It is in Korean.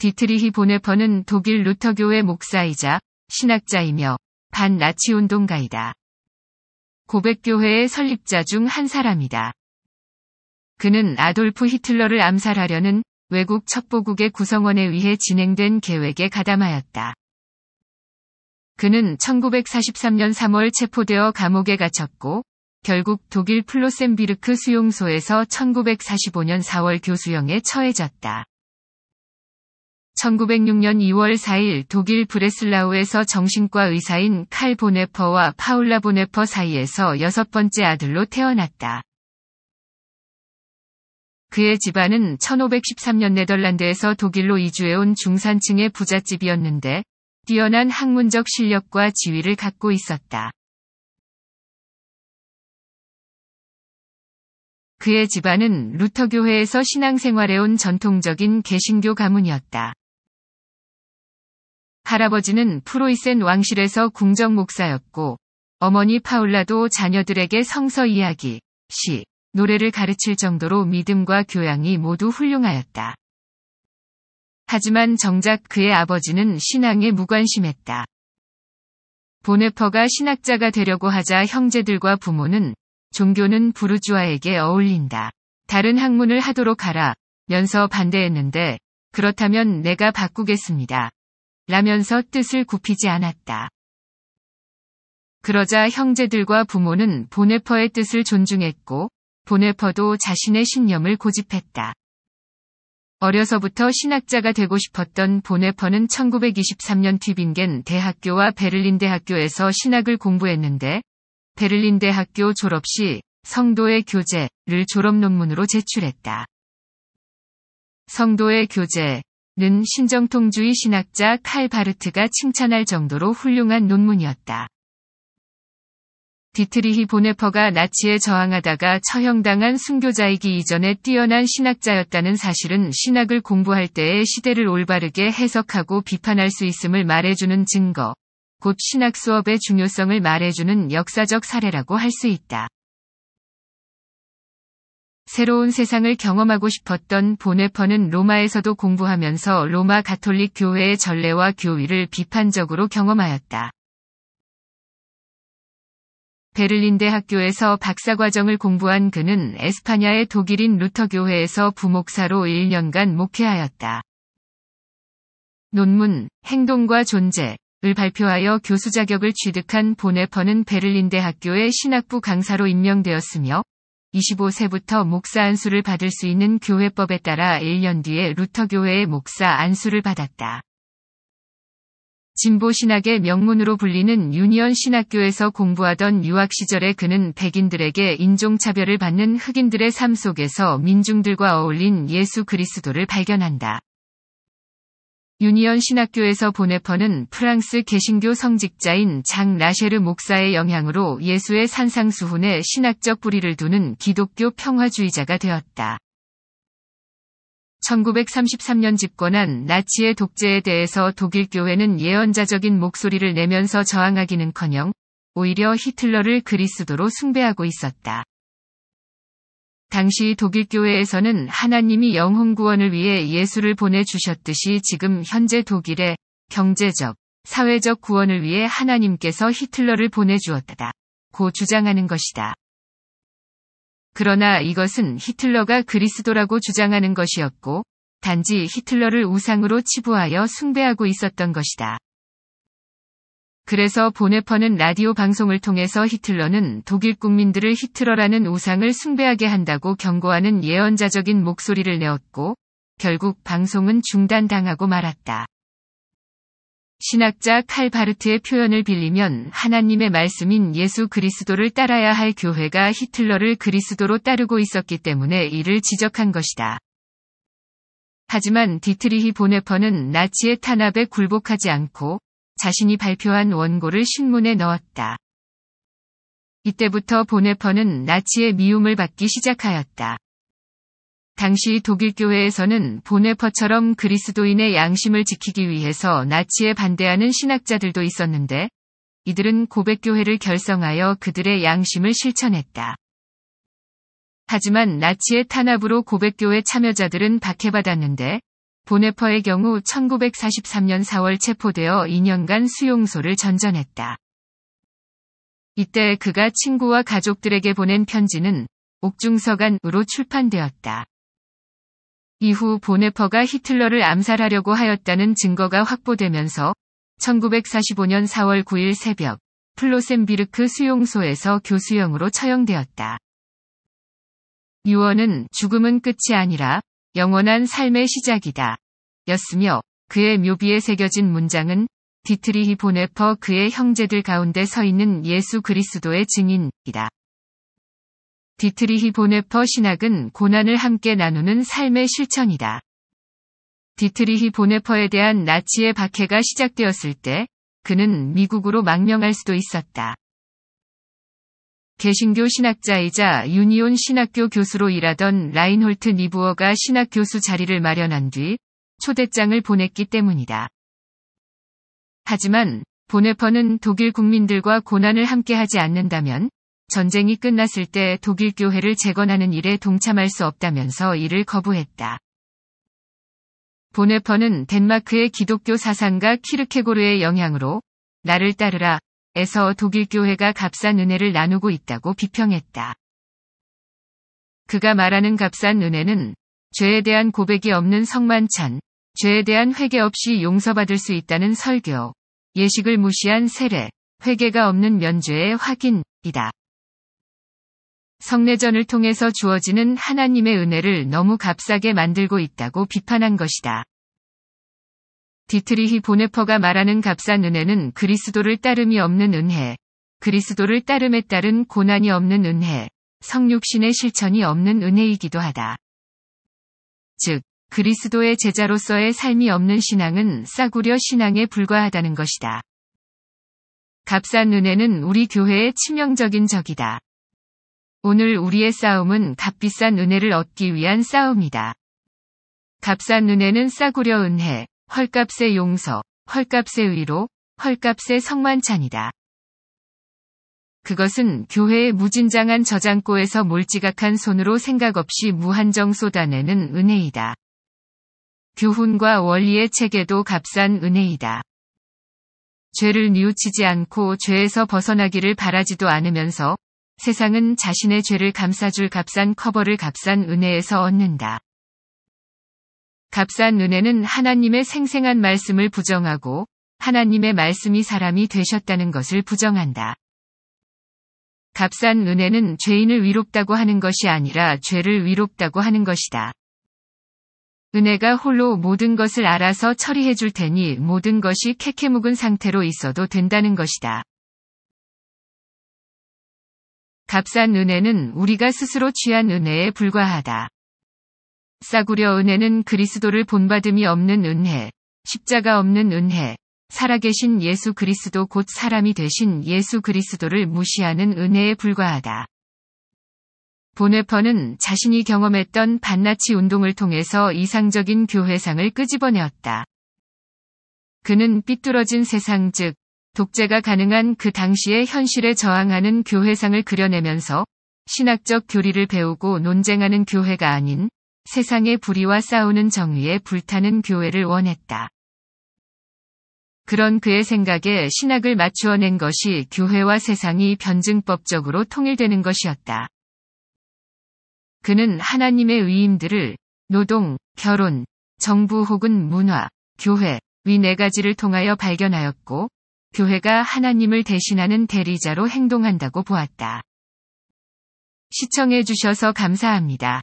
디트리히 보네퍼는 독일 루터교회 목사이자 신학자이며 반나치 운동가이다. 고백교회의 설립자 중 한 사람이다. 그는 아돌프 히틀러를 암살하려는 외국 첩보국의 구성원에 의해 진행된 계획에 가담하였다. 그는 1943년 3월 체포되어 감옥에 갇혔고 결국 독일 플로센비르크 수용소에서 1945년 4월 교수형에 처해졌다. 1906년 2월 4일 독일 브레슬라우에서 정신과 의사인 칼 보네퍼와 파울라 보네퍼 사이에서 여섯 번째 아들로 태어났다. 그의 집안은 1513년 네덜란드에서 독일로 이주해온 중산층의 부잣집이었는데 뛰어난 학문적 실력과 지위를 갖고 있었다. 그의 집안은 루터교회에서 신앙생활해온 전통적인 개신교 가문이었다. 할아버지는 프로이센 왕실에서 궁정 목사였고 어머니 파울라도 자녀들에게 성서 이야기, 시, 노래를 가르칠 정도로 믿음과 교양이 모두 훌륭하였다. 하지만 정작 그의 아버지는 신앙에 무관심했다. 보네퍼가 신학자가 되려고 하자 형제들과 부모는 종교는 부르주아에게 어울린다. 다른 학문을 하도록 하라. 면서 반대했는데 그렇다면 내가 바꾸겠습니다. 라면서 뜻을 굽히지 않았다. 그러자 형제들과 부모는 보네퍼의 뜻을 존중했고 보네퍼도 자신의 신념을 고집했다. 어려서부터 신학자가 되고 싶었던 보네퍼는 1923년 튜빙겐 대학교와 베를린 대학교에서 신학을 공부했는데 베를린 대학교 졸업 시 성도의 교제를 졸업 논문으로 제출했다. 성도의 교제 는 신정통주의 신학자 칼 바르트가 칭찬할 정도로 훌륭한 논문이었다. 디트리히 보네퍼가 나치에 저항하다가 처형당한 순교자이기 이전에 뛰어난 신학자였다는 사실은 신학을 공부할 때의 시대를 올바르게 해석하고 비판할 수 있음을 말해주는 증거, 곧 신학 수업의 중요성을 말해주는 역사적 사례라고 할 수 있다. 새로운 세상을 경험하고 싶었던 보네퍼는 로마에서도 공부하면서 로마 가톨릭 교회의 전례와 교위를 비판적으로 경험하였다. 베를린대 학교에서 박사과정을 공부한 그는 에스파냐의 독일인 루터교회에서 부목사로 1년간 목회하였다. 논문, 행동과 존재를 발표하여 교수 자격을 취득한 보네퍼는 베를린대 학교의 신학부 강사로 임명되었으며 25세부터 목사 안수를 받을 수 있는 교회법에 따라 1년 뒤에 루터교회의 목사 안수를 받았다. 진보 신학의 명문으로 불리는 유니언 신학교에서 공부하던 유학 시절에 그는 백인들에게 인종차별을 받는 흑인들의 삶 속에서 민중들과 어울린 예수 그리스도를 발견한다. 유니언 신학교에서 보네퍼는 프랑스 개신교 성직자인 장라셰르 목사의 영향으로 예수의 산상수훈에 신학적 뿌리를 두는 기독교 평화주의자가 되었다. 1933년 집권한 나치의 독재에 대해서 독일 교회는 예언자적인 목소리를 내면서 저항하기는커녕 오히려 히틀러를 그리스도로 숭배하고 있었다. 당시 독일 교회에서는 하나님이 영혼 구원을 위해 예수를 보내주셨듯이 지금 현재 독일의 경제적, 사회적 구원을 위해 하나님께서 히틀러를 보내주었다. 고 주장하는 것이다. 그러나 이것은 히틀러가 그리스도라고 주장하는 것이었고, 단지 히틀러를 우상으로 치부하여 숭배하고 있었던 것이다. 그래서 보네퍼는 라디오 방송을 통해서 히틀러는 독일 국민들을 히틀러라는 우상을 숭배하게 한다고 경고하는 예언자적인 목소리를 내었고 결국 방송은 중단당하고 말았다. 신학자 칼 바르트의 표현을 빌리면 하나님의 말씀인 예수 그리스도를 따라야 할 교회가 히틀러를 그리스도로 따르고 있었기 때문에 이를 지적한 것이다. 하지만 디트리히 보네퍼는 나치의 탄압에 굴복하지 않고 자신이 발표한 원고를 신문에 넣었다. 이때부터 보네퍼는 나치의 미움을 받기 시작하였다. 당시 독일 교회에서는 보네퍼처럼 그리스도인의 양심을 지키기 위해서 나치에 반대하는 신학자들도 있었는데 이들은 고백교회를 결성하여 그들의 양심을 실천했다. 하지만 나치의 탄압으로 고백교회 참여자들은 박해받았는데 보네퍼의 경우 1943년 4월 체포되어 2년간 수용소를 전전했다. 이때 그가 친구와 가족들에게 보낸 편지는 옥중서간으로 출판되었다. 이후 보네퍼가 히틀러를 암살하려고 하였다는 증거가 확보되면서 1945년 4월 9일 새벽 플로센비르크 수용소에서 교수형으로 처형되었다. 유언은 죽음은 끝이 아니라 영원한 삶의 시작이다. 였으며 그의 묘비에 새겨진 문장은 디트리히 보네퍼 그의 형제들 가운데 서 있는 예수 그리스도의 증인이다. 디트리히 보네퍼 신학은 고난을 함께 나누는 삶의 실천이다. 디트리히 보네퍼에 대한 나치의 박해가 시작되었을 때 그는 미국으로 망명할 수도 있었다. 개신교 신학자이자 유니온 신학교 교수로 일하던 라인홀트 니부어가 신학교수 자리를 마련한 뒤 초대장을 보냈기 때문이다. 하지만 보네퍼는 독일 국민들과 고난을 함께하지 않는다면 전쟁이 끝났을 때 독일 교회를 재건하는 일에 동참할 수 없다면서 이를 거부했다. 보네퍼는 덴마크의 기독교 사상가 키르케고르의 영향으로 나를 따르라 에서 독일 교회가 값싼 은혜를 나누고 있다고 비평했다. 그가 말하는 값싼 은혜는 죄에 대한 고백이 없는 성만찬, 죄에 대한 회개 없이 용서받을 수 있다는 설교, 예식을 무시한 세례, 회개가 없는 면죄의 확인이다. 성례전을 통해서 주어지는 하나님의 은혜를 너무 값싸게 만들고 있다고 비판한 것이다. 디트리히 보네퍼가 말하는 값싼 은혜는 그리스도를 따름이 없는 은혜, 그리스도를 따름에 따른 고난이 없는 은혜, 성육신의 실천이 없는 은혜이기도 하다. 즉, 그리스도의 제자로서의 삶이 없는 신앙은 싸구려 신앙에 불과하다는 것이다. 값싼 은혜는 우리 교회의 치명적인 적이다. 오늘 우리의 싸움은 값비싼 은혜를 얻기 위한 싸움이다. 값싼 은혜는 싸구려 은혜, 헐값의 용서, 헐값의 의로, 헐값의 성만찬이다. 그것은 교회의 무진장한 저장고에서 몰지각한 손으로 생각 없이 무한정 쏟아내는 은혜이다. 교훈과 원리의 체계도 값싼 은혜이다. 죄를 뉘우치지 않고 죄에서 벗어나기를 바라지도 않으면서 세상은 자신의 죄를 감싸줄 값싼 커버를 값싼 은혜에서 얻는다. 값싼 눈에는 하나님의 생생한 말씀을 부정하고 하나님의 말씀이 사람이 되셨다는 것을 부정한다. 값싼 눈에는 죄인을 위롭다고 하는 것이 아니라 죄를 위롭다고 하는 것이다. 은혜가 홀로 모든 것을 알아서 처리해 줄 테니 모든 것이 캐캐 묵은 상태로 있어도 된다는 것이다. 값싼 은혜는 우리가 스스로 취한 은혜에 불과하다. 싸구려 은혜는 그리스도를 본받음이 없는 은혜, 십자가 없는 은혜, 살아계신 예수 그리스도 곧 사람이 되신 예수 그리스도를 무시하는 은혜에 불과하다. 보네퍼는 자신이 경험했던 반나치 운동을 통해서 이상적인 교회상을 끄집어내었다. 그는 삐뚤어진 세상 즉, 독재가 가능한 그 당시의 현실에 저항하는 교회상을 그려내면서 신학적 교리를 배우고 논쟁하는 교회가 아닌 세상의 불의와 싸우는 정의에 불타는 교회를 원했다. 그런 그의 생각에 신학을 맞추어낸 것이 교회와 세상이 변증법적으로 통일되는 것이었다. 그는 하나님의 의임들을 노동, 결혼, 정부 혹은 문화, 교회, 위 네 가지를 통하여 발견하였고, 교회가 하나님을 대신하는 대리자로 행동한다고 보았다. 시청해주셔서 감사합니다.